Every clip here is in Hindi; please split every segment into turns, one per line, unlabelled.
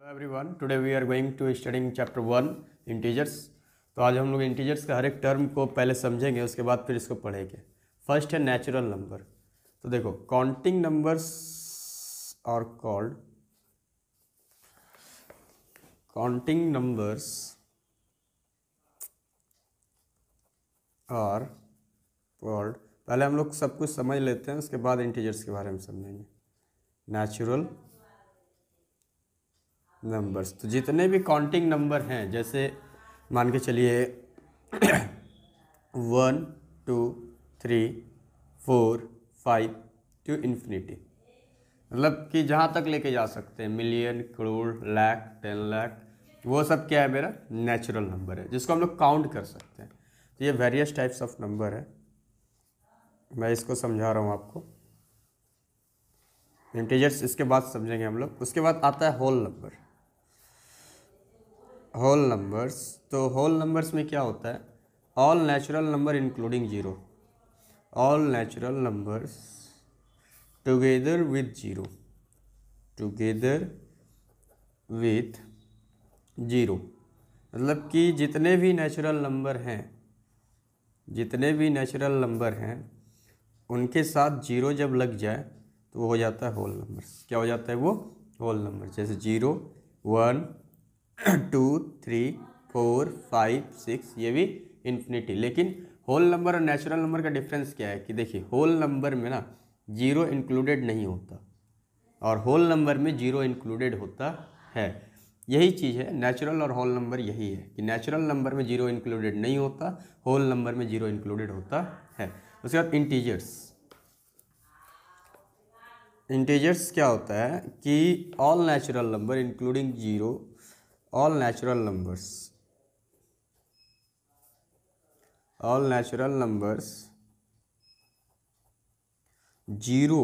hello everyone today we are going to studying chapter one integers तो आज हम लोग इंटीजर्स का हर एक टर्म को पहले समझेंगे उसके बाद फिर इसको पढ़ेंगे फर्स्ट है नेचुरल नंबर तो देखो counting numbers are called counting numbers are called पहले हम लोग सब कुछ समझ लेते हैं उसके बाद इंटीजर्स के बारे में समझेंगे नेचुरल नंबर्स तो जितने भी काउंटिंग नंबर हैं जैसे मान के चलिए one two three four five to infinity मतलब कि जहाँ तक लेके जा सकते हैं मिलियन करोड़ लाख टेन लाख वो सब क्या है मेरा नेचुरल नंबर है जिसको हम लोग काउंट कर सकते हैं तो ये वेरियस टाइप्स ऑफ नंबर है मैं इसको समझा रहा हूँ आपको इंटीजर्स इसके बाद समझेंगे हम लोग उसके बाद आता है होल नंबर होल नंबर्स तो होल नंबर्स में क्या होता है all natural number including zero all natural numbers together with zero together with zero मतलब कि जितने भी नेचुरल नंबर हैं जितने भी नेचुरल नंबर हैं उनके साथ जीरो जब लग जाए तो वो हो जाता है होल नंबर्स क्या हो जाता है वो होल नंबर जैसे zero one two three four five six ये भी इन्फिनिटी लेकिन होल नंबर और नेचुरल नंबर का डिफरेंस क्या है कि देखिए होल नंबर में ना जीरो इंक्लूडेड नहीं होता और होल नंबर में जीरो इंक्लूडेड होता है यही चीज़ है नेचुरल और होल नंबर यही है कि नेचुरल नंबर में जीरो इंक्लूडेड नहीं होता होल नंबर में जीरो इंक्लूडेड होता है उसके बाद इंटीजर्स इंटीजर्स क्या होता है कि all natural number including zero all natural numbers all natural numbers zero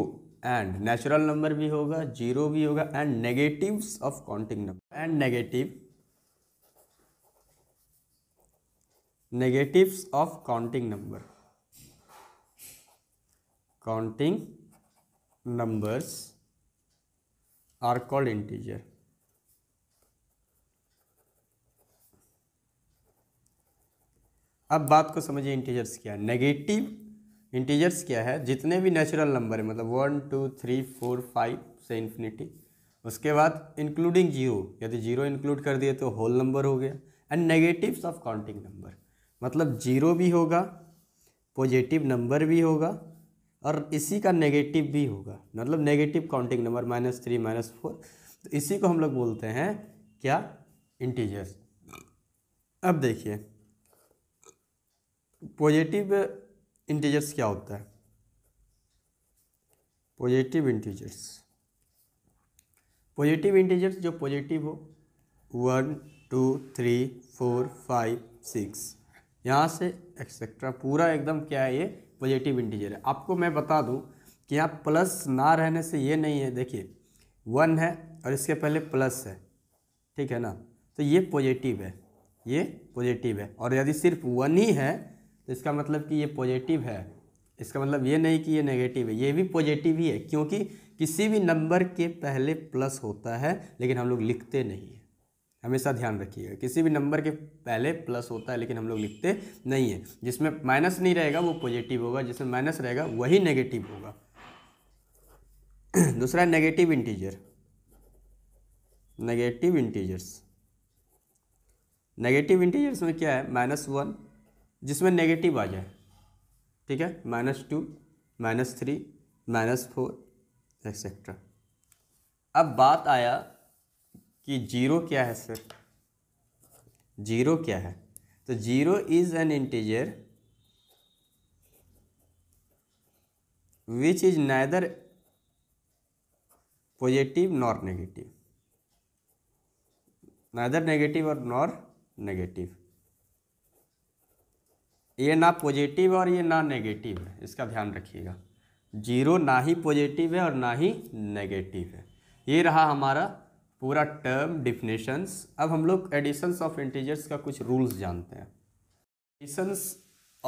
and natural number भी zero जीरो भी होगा and negatives of counting number, and negative, negatives of counting number counting numbers are called integer अब बात को समझिए इंटीजर्स क्या है नेगेटिव इंटीजर्स क्या है जितने भी नेचुरल नंबर है मतलब one two three four five से इन्फिनिटी उसके बाद इंक्लूडिंग जीरो यदि जीरो इंक्लूड कर दिए तो होल नंबर हो गया and negatives of counting number मतलब जीरो भी होगा पॉजिटिव नंबर भी होगा और इसी का नेगेटिव भी होगा मतलब negative counting number minus three minus four तो इसी को हम लोग बोलते हैं क्या इंटीजर्स अब देखिए पॉजिटिव इंटीजर्स क्या होता है पॉजिटिव इंटीजर्स पॉजिटिव इंटीजर्स जो पॉजिटिव हो one two three four five six यहाँ से एक्सेट्रा पूरा एकदम क्या है ये पॉजिटिव इंटीजर है आपको मैं बता दूँ कि यहाँ प्लस ना रहने से ये नहीं है देखिए वन है और इसके पहले प्लस है ठीक है ना तो ये पॉजिटिव है ये पॉजिटिव है और यदि सिर्फ वन ही है तो इसका मतलब कि ये पॉजिटिव है इसका मतलब ये नहीं कि ये नेगेटिव है ये भी पॉजिटिव ही है क्योंकि किसी भी नंबर के पहले प्लस होता है लेकिन हम लोग लिखते नहीं है हमेशा ध्यान रखिएगा किसी भी नंबर के पहले प्लस होता है लेकिन हम लोग लिखते नहीं है जिसमें माइनस नहीं रहेगा वो पॉजिटिव होगा जिसमें माइनस रहेगा वही नेगेटिव होगा दूसरा negative integer negative integers negative integers में क्या है माइनस वन जिसमें नेगेटिव आ जाए ठीक है minus two minus three minus four etcetera अब बात आया कि जीरो क्या है सर जीरो क्या है तो zero is an integer which is neither positive nor negative neither negative और नॉर नेगेटिव ये ना पॉजिटिव है और ये ना नेगेटिव है इसका ध्यान रखिएगा जीरो ना ही पॉजिटिव है और ना ही नेगेटिव है ये रहा हमारा पूरा टर्म डिफिनेशंस अब हम लोग एडिशंस ऑफ इंटीजर्स का कुछ रूल्स जानते हैं एडिशंस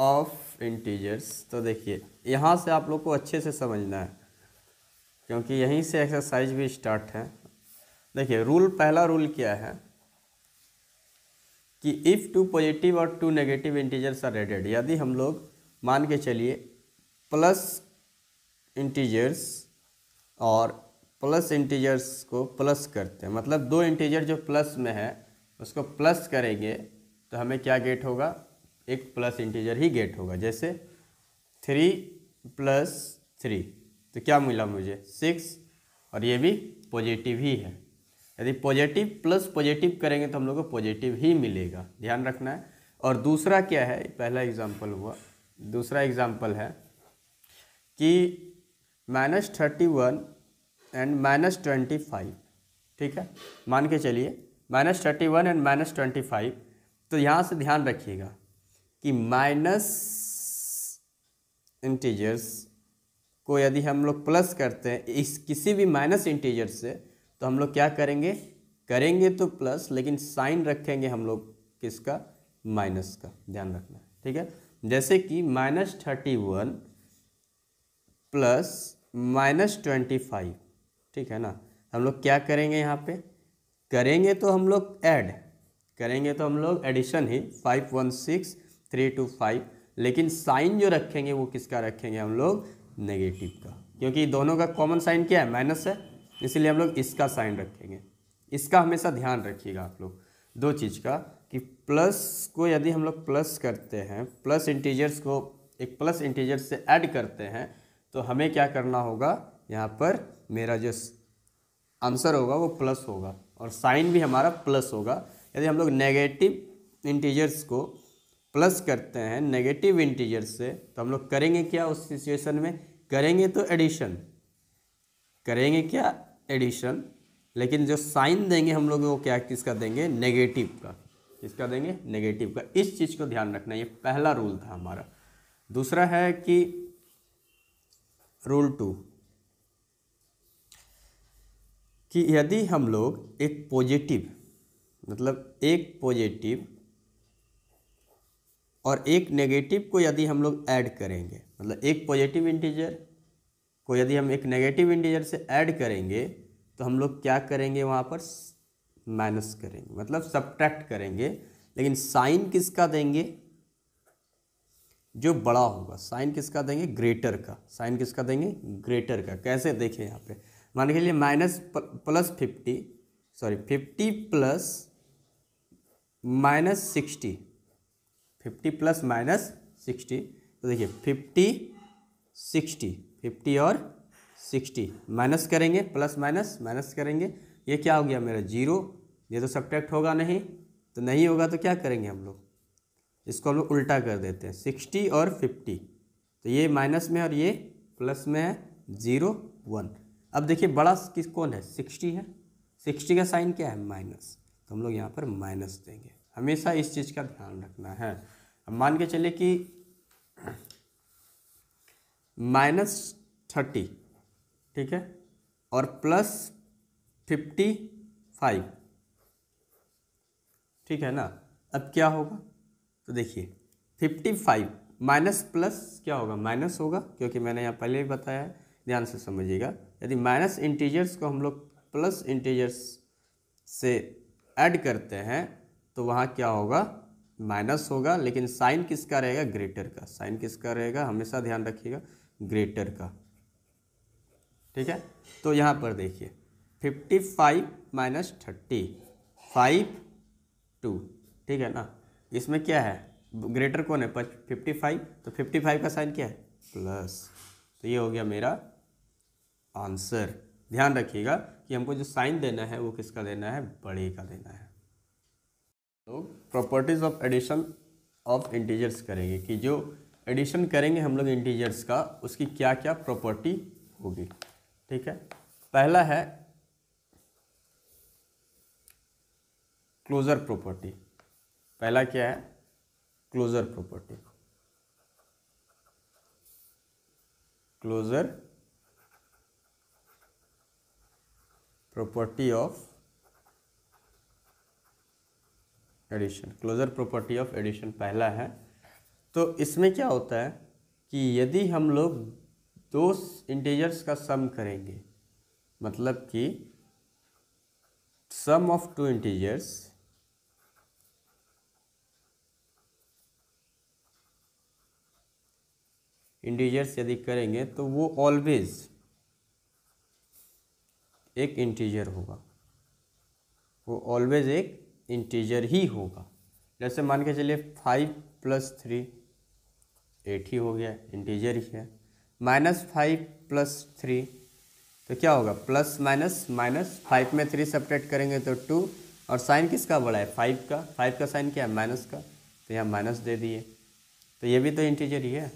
ऑफ इंटीजर्स तो देखिए यहाँ से आप लोग को अच्छे से समझना है क्योंकि यहीं से एक्सरसाइज भी स्टार्ट है देखिए रूल पहला रूल क्या है कि इफ़ टू पॉजिटिव और two negative integers are added यदि हम लोग मान के चलिए प्लस इंटीजर्स और प्लस इंटीजर्स को प्लस करते हैं मतलब दो इंटीजर जो प्लस में है उसको प्लस करेंगे तो हमें क्या गेट होगा एक प्लस इंटीजर ही गेट होगा जैसे थ्री प्लस थ्री तो क्या मिला मुझे सिक्स और ये भी पॉजिटिव ही है यदि पॉजिटिव प्लस पॉजिटिव करेंगे तो हम लोग को पॉजिटिव ही मिलेगा ध्यान रखना है और दूसरा क्या है पहला एग्जाम्पल हुआ दूसरा एग्जाम्पल है कि minus thirty one and minus twenty five ठीक है मान के चलिए minus thirty one and minus twenty five तो यहाँ से ध्यान रखिएगा कि माइनस इंटीजर्स को यदि हम लोग प्लस करते हैं इस किसी भी माइनस इंटीजर से तो हम लोग क्या करेंगे करेंगे तो प्लस लेकिन साइन रखेंगे हम लोग किसका माइनस का ध्यान रखना ठीक है जैसे कि minus thirty one plus minus twenty five ठीक है ना हम लोग क्या करेंगे यहाँ पे करेंगे तो हम लोग ऐड करेंगे तो हम लोग एडिशन ही five one six three two five लेकिन साइन जो रखेंगे वो किसका रखेंगे हम लोग नेगेटिव का क्योंकि दोनों का कॉमन साइन क्या है माइनस है इसलिए हम लोग इसका साइन रखेंगे इसका हमेशा ध्यान रखिएगा आप लोग दो चीज़ का कि प्लस को यदि हम लोग प्लस करते हैं प्लस इंटीजर्स को एक प्लस इंटीजर से ऐड करते हैं तो हमें क्या करना होगा यहाँ पर मेरा जो आंसर होगा वो प्लस होगा और साइन भी हमारा प्लस होगा यदि हम लोग नेगेटिव इंटीजर्स को प्लस करते हैं नेगेटिव इंटीजर्स से तो हम लोग करेंगे क्या उस सिचुएशन में करेंगे तो एडिशन करेंगे क्या एडिशन लेकिन जो साइन देंगे हम लोग वो क्या किसका देंगे नेगेटिव का किसका देंगे नेगेटिव का इस चीज़ को ध्यान रखना ये पहला रूल था हमारा दूसरा है कि रूल टू कि यदि हम लोग एक पॉजिटिव मतलब एक पॉजिटिव और एक नेगेटिव को यदि हम लोग ऐड करेंगे मतलब एक पॉजिटिव इंटीजर को यदि हम एक नेगेटिव इंटीजर से ऐड करेंगे तो हम लोग क्या करेंगे वहाँ पर माइनस करेंगे मतलब सब्ट्रैक्ट करेंगे लेकिन साइन किसका देंगे जो बड़ा होगा साइन किसका देंगे ग्रेटर का साइन किसका देंगे ग्रेटर का कैसे देखें यहाँ पे मान के लिए minus plus fifty sorry fifty plus minus sixty fifty plus minus sixty तो देखिए फिफ्टी सिक्सटी फिफ्टी और सिक्सटी माइनस करेंगे प्लस माइनस माइनस करेंगे ये क्या हो गया मेरा जीरो ये तो सब्ट्रैक्ट होगा नहीं तो नहीं होगा तो क्या करेंगे हम लोग इसको हम लोग उल्टा कर देते हैं सिक्सटी और फिफ्टी तो ये माइनस में और ये प्लस में है ज़ीरो वन अब देखिए बड़ा किस कौन है सिक्सटी है सिक्सटी का साइन क्या है माइनस तो हम लोग यहाँ पर माइनस देंगे हमेशा इस चीज़ का ध्यान रखना है अब मान के चलिए कि माइनस थर्टी ठीक है और प्लस फिफ्टी फाइव ठीक है ना अब क्या होगा तो देखिए फिफ्टी फाइव माइनस प्लस क्या होगा माइनस होगा क्योंकि मैंने यहाँ पहले भी बताया है ध्यान से समझिएगा यदि माइनस इंटीजर्स को हम लोग प्लस इंटीजर्स से ऐड करते हैं तो वहाँ क्या होगा माइनस होगा लेकिन साइन किसका रहेगा ग्रेटर का साइन किसका रहेगा हमेशा ध्यान रखिएगा ग्रेटर का ठीक है तो यहाँ पर देखिए fifty five minus thirty five two ठीक है ना इसमें क्या है ग्रेटर कौन है फिफ्टी फाइव तो फिफ्टी फाइव का साइन क्या है प्लस तो ये हो गया मेरा आंसर ध्यान रखिएगा कि हमको जो साइन देना है वो किसका देना है बड़े का देना है लोग properties of addition of integers करेंगे कि जो एडिशन करेंगे हम लोग इंटीजर्स का उसकी क्या क्या प्रॉपर्टी होगी ठीक है पहला है क्लोजर प्रॉपर्टी पहला क्या है closure property closure property of addition closure property of addition पहला है तो इसमें क्या होता है कि यदि हम लोग दो इंटीजर्स का सम करेंगे मतलब कि sum of two integers integers यदि करेंगे तो वो ऑलवेज एक इंटीजर होगा वो ऑलवेज एक इंटीजर ही होगा जैसे मान के चलिए फाइव प्लस थ्री एट ही हो गया इंटीजर ही है माइनस फाइव प्लस थ्री तो क्या होगा प्लस माइनस माइनस फाइव में थ्री सपरेट करेंगे तो टू और साइन किसका बड़ा है फाइव का फाइव का साइन क्या है माइनस का तो यहाँ माइनस दे दिए तो ये भी तो इंटीजर ही है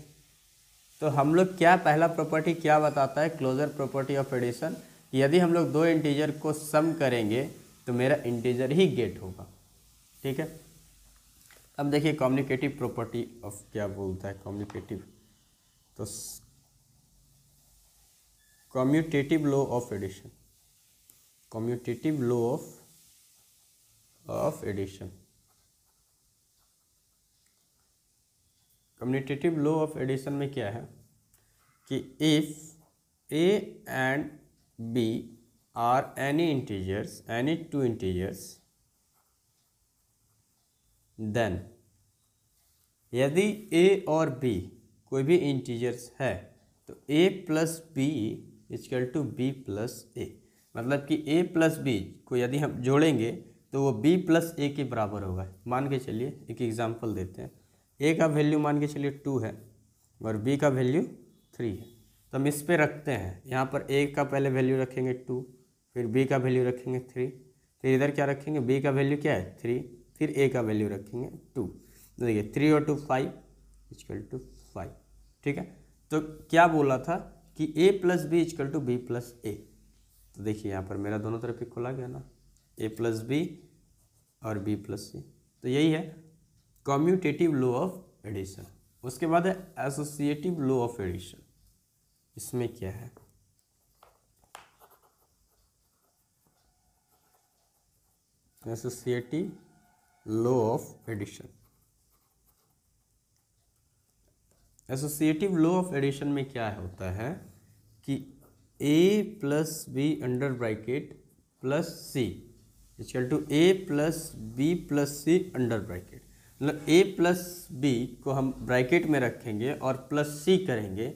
तो हम लोग क्या पहला प्रॉपर्टी क्या बताता है क्लोजर प्रॉपर्टी ऑफ एडिशन यदि हम लोग दो इंटीजर को सम करेंगे तो मेरा इंटीजर ही गेट होगा ठीक है अब देखिए कम्युनिकेटिव प्रॉपर्टी ऑफ क्या बोलता है कम्युनिकेटिव तो commutative law of addition commutative law of of addition commutative law of addition में क्या है कि if A and B are any integers any two integers then यदि ए और बी कोई भी इंटीजर्स है तो A plus B is equal to B plus A मतलब कि ए प्लस बी को यदि हम जोड़ेंगे तो वो बी प्लस ए के बराबर होगा मान के चलिए एक एग्जाम्पल देते हैं ए का वैल्यू मान के चलिए टू है और बी का वैल्यू थ्री है तो हम इस पे रखते हैं यहाँ पर ए का पहले वैल्यू रखेंगे टू फिर बी का वैल्यू रखेंगे थ्री फिर इधर क्या रखेंगे बी का वैल्यू क्या है थ्री फिर ए का वैल्यू रखेंगे टू तो देखिए थ्री और two five is equal to five ठीक है तो क्या बोला था कि A plus B is equal to B plus A तो देखिए यहाँ पर मेरा दोनों तरफ ही खोला गया ना ए प्लस बी और बी प्लस ए तो यही है कॉम्यूटेटिव लो ऑफ एडिशन उसके बाद है एसोसिएटिव लो ऑफ एडिशन इसमें क्या है associative law of addition associative law of addition में क्या होता है कि A plus B under bracket plus C is equal to A plus B plus C under bracket मतलब ए प्लस बी को हम ब्रैकेट में रखेंगे और प्लस सी करेंगे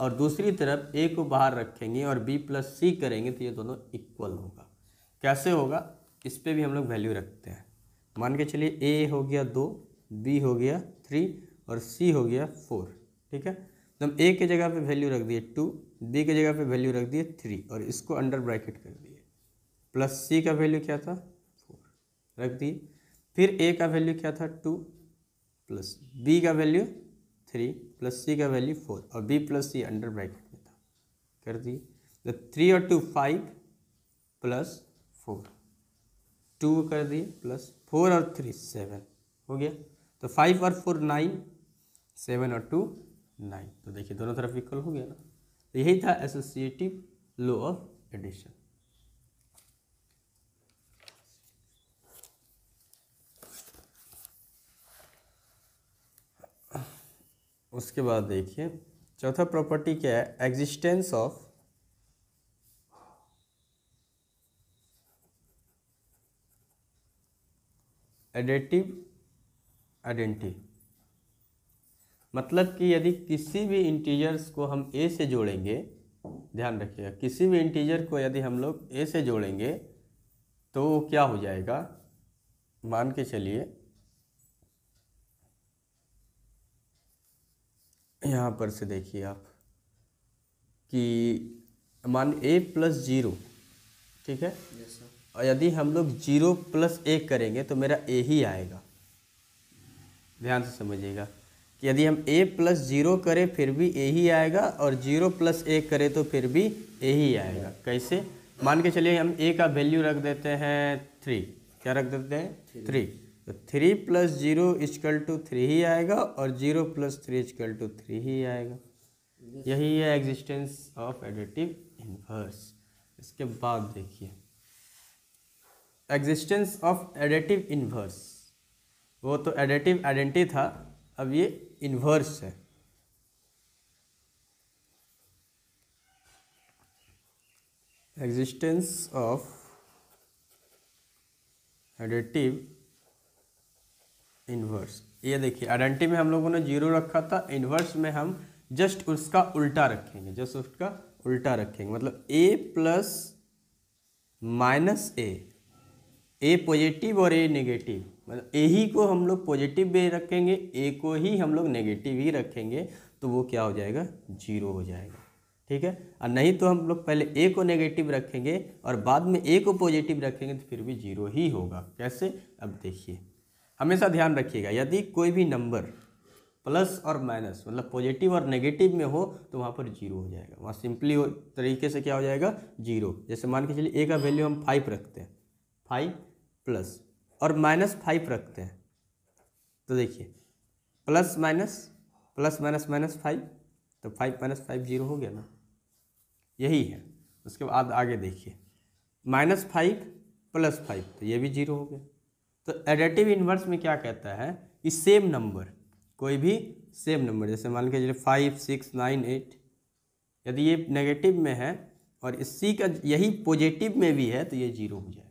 और दूसरी तरफ ए को बाहर रखेंगे और बी प्लस सी करेंगे तो ये दोनों इक्वल होगा कैसे होगा इस पर भी हम लोग वैल्यू रखते हैं मान के चलिए ए हो गया दो बी हो गया थ्री और सी हो गया फोर ठीक है तो हम ए के जगह पे वैल्यू रख दिए टू बी के जगह पे वैल्यू रख दिए थ्री और इसको अंडर ब्रैकेट कर दिए प्लस सी का वैल्यू क्या था फोर रख दिए फिर ए का वैल्यू क्या था टू प्लस बी का वैल्यू थ्री प्लस सी का वैल्यू फोर और B plus C under bracket में था कर दिए तो थ्री और two five plus four two कर दिए प्लस फोर और थ्री सेवन हो गया तो फाइव और फोर नाइन सेवन और टू नाइन तो देखिए दोनों तरफ इक्वल हो गया ना तो यही था एसोसिएटिव लो ऑफ एडिशन उसके बाद देखिए चौथा प्रॉपर्टी क्या है एग्जिस्टेंस ऑफ एडेटिव आइडेंटी मतलब कि यदि किसी भी इंटीजर्स को हम ए से जोड़ेंगे ध्यान रखिएगा किसी भी इंटीजर को यदि हम लोग ए से जोड़ेंगे तो क्या हो जाएगा मान के चलिए यहाँ पर से देखिए आप कि मान ए प्लस जीरो ठीक है yes, और यदि हम लोग जीरो प्लस एक करेंगे तो मेरा ए ही आएगा ध्यान से समझिएगा कि यदि हम ए प्लस जीरो करें फिर भी ए ही आएगा और जीरो प्लस एक करें तो फिर भी ए ही आएगा कैसे मान के चलिए हम ए का वैल्यू रख देते हैं थ्री क्या रख देते हैं थ्री तो three plus zero is equal to three ही आएगा और zero plus three is equal to three ही आएगा यही है एग्जिस्टेंस ऑफ एडिटिव इन्वर्स इसके बाद देखिए एग्जिस्टेंस ऑफ एडेटिव इन्वर्स वो तो एडेटिव आइडेंटिटी था अब ये इन्वर्स है एग्जिस्टेंस ऑफ एडेटिव इन्वर्स ये देखिए आइडेंटिटी में हम लोगों ने जीरो रखा था इन्वर्स में हम जस्ट उसका उल्टा रखेंगे जस्ट उसका उल्टा रखेंगे मतलब A plus minus A A positive और ए नेगेटिव मतलब ए ही को हम लोग पॉजिटिव भी रखेंगे ए को ही हम लोग नेगेटिव ही रखेंगे तो वो क्या हो जाएगा जीरो हो जाएगा ठीक है और नहीं तो हम लोग पहले ए को नेगेटिव रखेंगे और बाद में ए को पॉजिटिव रखेंगे तो फिर भी जीरो ही होगा कैसे अब देखिए हमेशा ध्यान रखिएगा यदि कोई भी नंबर प्लस और माइनस मतलब पॉजिटिव और नेगेटिव में हो तो वहाँ पर जीरो हो जाएगा वहाँ सिंपली तरीके से क्या हो जाएगा जीरो जैसे मान के चलिए ए का वैल्यू हम फाइव रखते हैं फाइव प्लस और माइनस फाइव रखते हैं तो देखिए plus minus plus minus minus five तो फाइव माइनस फाइव जीरो हो गया ना यही है उसके बाद आगे देखिए माइनस फाइव प्लस फाइव तो ये भी जीरो हो गया तो एडेटिव इन्वर्स में क्या कहता है कि सेम नंबर कोई भी सेम नंबर जैसे मान के चलिए फाइव सिक्स नाइन एट यदि ये नेगेटिव में है और इसी का यही पॉजिटिव में भी है तो ये जीरो हो जाएगा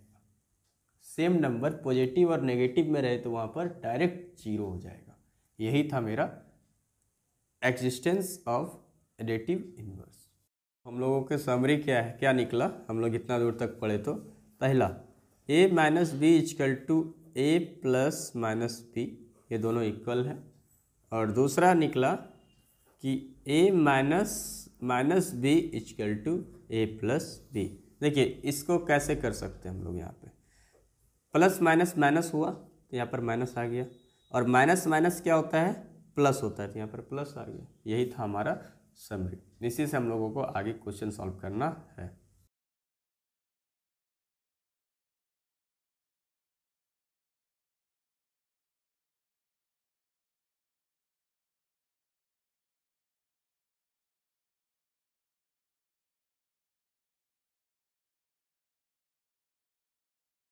सेम नंबर पॉजिटिव और नेगेटिव में रहे तो वहाँ पर डायरेक्ट जीरो हो जाएगा यही था मेरा एग्जिस्टेंस ऑफ एडेटिव इनवर्स हम लोगों के समरी क्या है क्या निकला हम लोग इतना दूर तक पढ़े तो पहला A minus B is equal to A plus minus B ये दोनों इक्वल हैं और दूसरा निकला कि A minus minus B is equal to A plus B देखिए इसको कैसे कर सकते हैं हम लोग यहाँ पे प्लस माइनस माइनस हुआ तो यहाँ पर माइनस आ गया और माइनस माइनस क्या होता है प्लस होता है तो यहाँ पर प्लस आ गया यही था हमारा समरी इसी से हम लोगों को आगे क्वेश्चन सॉल्व करना है